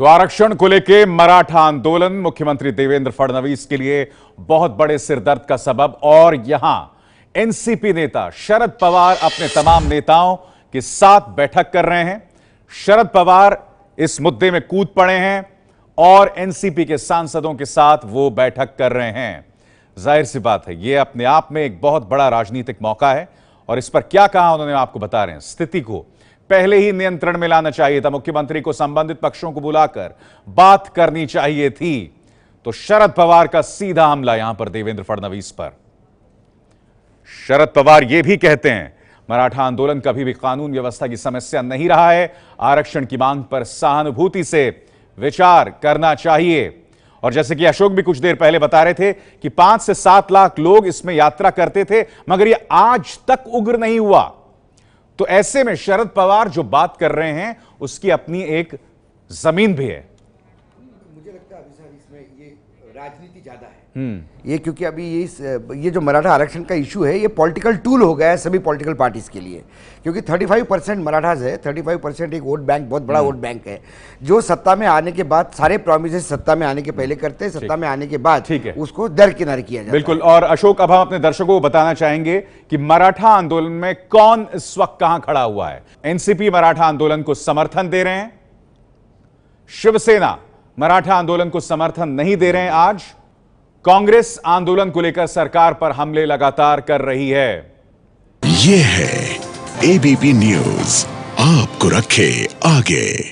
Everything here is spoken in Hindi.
तो आरक्षण को लेकर मराठा आंदोलन मुख्यमंत्री देवेंद्र फडणवीस के लिए बहुत बड़े सिरदर्द का सबब और यहां एनसीपी नेता शरद पवार अपने तमाम नेताओं के साथ बैठक कर रहे हैं शरद पवार इस मुद्दे में कूद पड़े हैं और एनसीपी के सांसदों के साथ वो बैठक कर रहे हैं जाहिर सी बात है यह अपने आप में एक बहुत बड़ा राजनीतिक मौका है और इस पर क्या कहा उन्होंने आपको बता रहे हैं स्थिति को पहले ही नियंत्रण में लाना चाहिए था मुख्यमंत्री को संबंधित पक्षों को बुलाकर बात करनी चाहिए थी तो शरद पवार का सीधा हमला यहां पर देवेंद्र फडणवीस पर शरद पवार यह भी कहते हैं मराठा आंदोलन कभी भी कानून व्यवस्था की समस्या नहीं रहा है आरक्षण की मांग पर सहानुभूति से विचार करना चाहिए और जैसे कि अशोक भी कुछ देर पहले बता रहे थे कि पांच से सात लाख लोग इसमें यात्रा करते थे मगर यह आज तक उग्र नहीं हुआ तो ऐसे में शरद पवार जो बात कर रहे हैं उसकी अपनी एक जमीन भी है अनुसार इसमें ये राजनीति ज़्यादा है हम्म। ये क्योंकि अभी ये ये जो मराठा आरक्षण का इशू है ये पॉलिटिकल टूल हो गया है सभी पॉलिटिकल पार्टीज़ के लिए क्योंकि 35 परसेंट मराठाज है 35 परसेंट एक वोट बैंक बहुत बड़ा हम्म। वोट बैंक है जो सत्ता में आने के बाद सारे प्रोमिस सत्ता में आने के पहले करते हैं सत्ता में आने के बाद ठीक है उसको दरकिनार किया जाए बिल्कुल और अशोक अब हम अपने दर्शकों को बताना चाहेंगे कि मराठा आंदोलन में कौन इस वक्त कहां खड़ा हुआ है एनसीपी मराठा आंदोलन को समर्थन दे रहे हैं शिवसेना मराठा आंदोलन को समर्थन नहीं दे रहे हैं आज कांग्रेस आंदोलन को लेकर सरकार पर हमले लगातार कर रही है ये है एबीपी न्यूज आपको रखे आगे